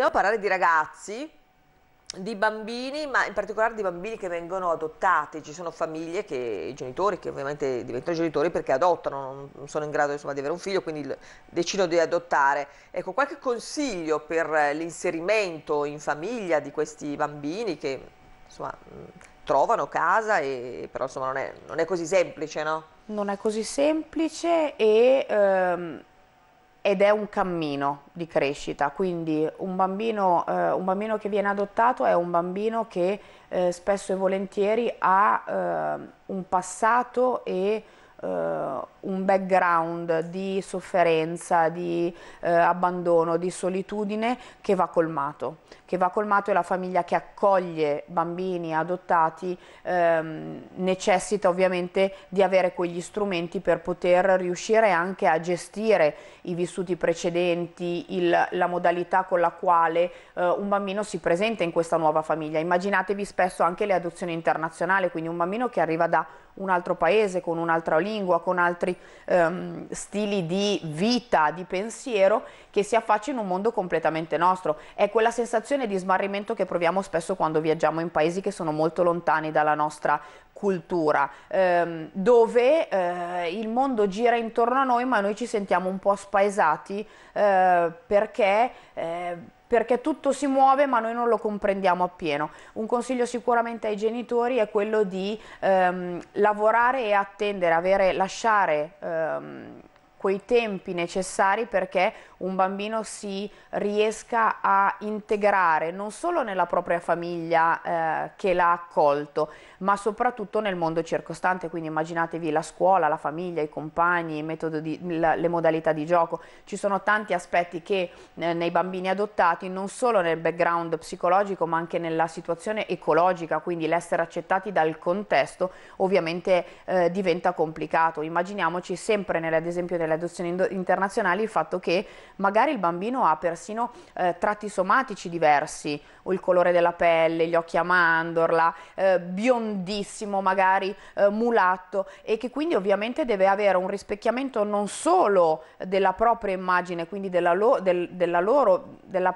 Andiamo a parlare di ragazzi, di bambini, ma in particolare di bambini che vengono adottati. Ci sono famiglie che i genitori, che ovviamente diventano genitori perché adottano, non sono in grado insomma, di avere un figlio, quindi decidono di adottare. Ecco, qualche consiglio per l'inserimento in famiglia di questi bambini che insomma, trovano casa, e, però insomma, non, è, non è così semplice, no? Non è così semplice e... Ehm ed è un cammino di crescita, quindi un bambino, eh, un bambino, che viene adottato è un bambino che eh, spesso e volentieri ha eh, un passato e eh, un background di sofferenza, di eh, abbandono, di solitudine che va colmato, che va colmato e la famiglia che accoglie bambini adottati ehm, necessita ovviamente di avere quegli strumenti per poter riuscire anche a gestire i vissuti precedenti, il, la modalità con la quale eh, un bambino si presenta in questa nuova famiglia. Immaginatevi spesso anche le adozioni internazionali, quindi un bambino che arriva da un altro paese con un'altra oliva, lingua, con altri ehm, stili di vita, di pensiero, che si affaccia in un mondo completamente nostro. È quella sensazione di smarrimento che proviamo spesso quando viaggiamo in paesi che sono molto lontani dalla nostra cultura, ehm, dove eh, il mondo gira intorno a noi ma noi ci sentiamo un po' spaesati eh, perché... Eh, perché tutto si muove ma noi non lo comprendiamo appieno. Un consiglio sicuramente ai genitori è quello di ehm, lavorare e attendere, avere, lasciare ehm, quei tempi necessari perché un bambino si riesca a integrare non solo nella propria famiglia eh, che l'ha accolto, ma soprattutto nel mondo circostante, quindi immaginatevi la scuola, la famiglia, i compagni, di, la, le modalità di gioco. Ci sono tanti aspetti che eh, nei bambini adottati, non solo nel background psicologico, ma anche nella situazione ecologica, quindi l'essere accettati dal contesto, ovviamente eh, diventa complicato. Immaginiamoci sempre nelle, ad esempio nelle le adozioni internazionali il fatto che magari il bambino ha persino eh, tratti somatici diversi, o il colore della pelle, gli occhi a mandorla, eh, biondissimo magari, eh, mulatto e che quindi ovviamente deve avere un rispecchiamento non solo della propria immagine, quindi della, lo, del, della loro, della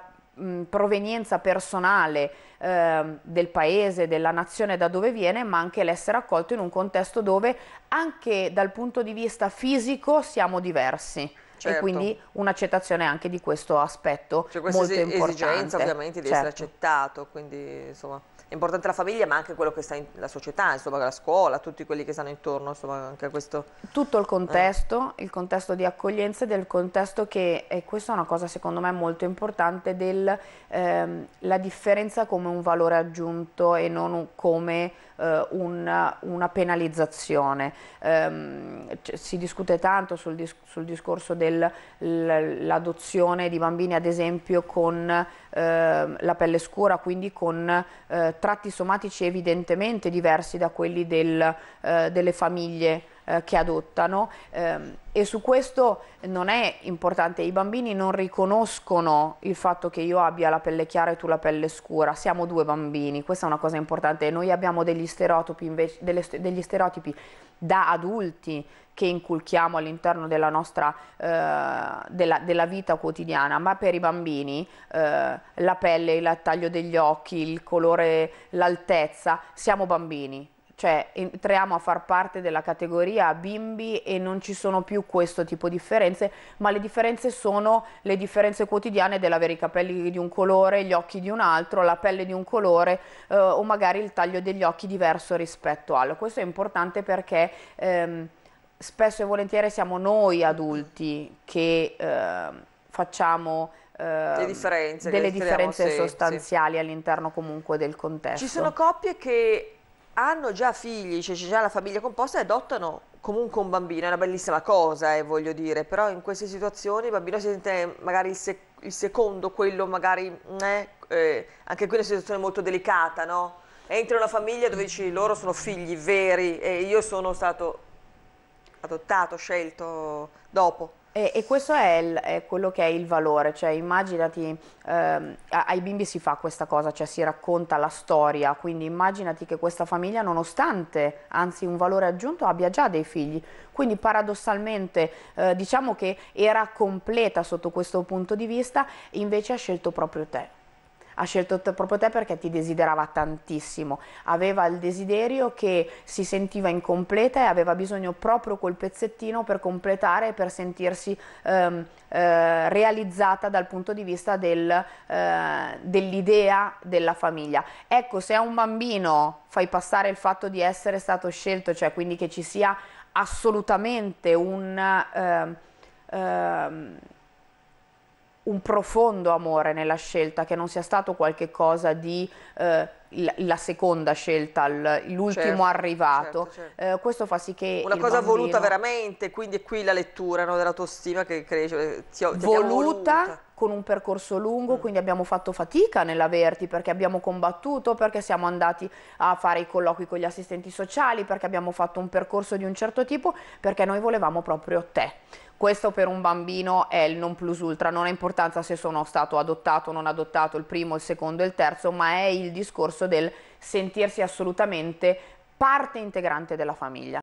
provenienza personale eh, del paese, della nazione da dove viene, ma anche l'essere accolto in un contesto dove anche dal punto di vista fisico siamo diversi. Certo. e quindi un'accettazione anche di questo aspetto cioè, molto importante. C'è questa esigenza ovviamente di certo. essere accettato, quindi insomma è importante la famiglia ma anche quello che sta in, la società, insomma la scuola, tutti quelli che stanno intorno, insomma anche questo. Tutto il eh. contesto, eh. il contesto di accoglienza e del contesto che, e questa è una cosa secondo me molto importante, della ehm, differenza come un valore aggiunto e non come eh, un, una penalizzazione. Ehm, si discute tanto sul, dis sul discorso dell'adozione di bambini ad esempio con eh, la pelle scura, quindi con eh, tratti somatici evidentemente diversi da quelli del, eh, delle famiglie eh, che adottano ehm, e su questo non è importante, i bambini non riconoscono il fatto che io abbia la pelle chiara e tu la pelle scura, siamo due bambini, questa è una cosa importante, noi abbiamo degli stereotipi, invece, delle, degli stereotipi da adulti che inculchiamo all'interno della nostra eh, della, della vita quotidiana, ma per i bambini eh, la pelle, il taglio degli occhi, il colore, l'altezza, siamo bambini, cioè entriamo a far parte della categoria bimbi e non ci sono più questo tipo di differenze, ma le differenze sono le differenze quotidiane dell'avere i capelli di un colore, gli occhi di un altro, la pelle di un colore eh, o magari il taglio degli occhi diverso rispetto al. Questo è importante perché ehm, spesso e volentieri siamo noi adulti che eh, facciamo ehm, le differenze, delle differenze sostanziali all'interno comunque del contesto. Ci sono coppie che hanno già figli, cioè c'è già la famiglia composta e adottano comunque un bambino, è una bellissima cosa, eh, voglio dire, però in queste situazioni il bambino si sente magari il, sec il secondo, quello magari, mm, eh, eh, anche qui è una situazione molto delicata, no? Entri in una famiglia dove dici loro sono figli veri e io sono stato adottato, scelto dopo. E, e, questo è, il, è, quello che è il valore, cioè immaginati, ehm, ai bimbi si fa questa cosa, cioè si racconta la storia, quindi immaginati che questa famiglia nonostante, anzi un valore aggiunto, abbia già dei figli, quindi paradossalmente eh, diciamo che era completa sotto questo punto di vista, invece ha scelto proprio te ha scelto te, proprio te perché ti desiderava tantissimo, aveva il desiderio che si sentiva incompleta e aveva bisogno proprio quel pezzettino per completare e per sentirsi ehm, eh, realizzata dal punto di vista del, eh, dell'idea della famiglia. Ecco, se a un bambino fai passare il fatto di essere stato scelto, cioè quindi che ci sia assolutamente un... Eh, un profondo amore nella scelta, che non sia stato qualcosa di eh, la, seconda scelta, l'ultimo certo, arrivato. Certo, certo. Eh, questo fa sì che... Una cosa bambino... voluta veramente, quindi è qui la lettura no, stima che cresce. Eh, ti, ti voluta con un percorso lungo, mm. quindi abbiamo fatto fatica nell'averti perché abbiamo combattuto, perché siamo andati a fare i colloqui con gli assistenti sociali, perché abbiamo fatto un percorso di un certo tipo, perché noi volevamo proprio te questo per un bambino è il non plus ultra, non ha importanza se sono stato adottato o non adottato, il primo, il secondo e il terzo, ma è il discorso del sentirsi assolutamente parte integrante della famiglia.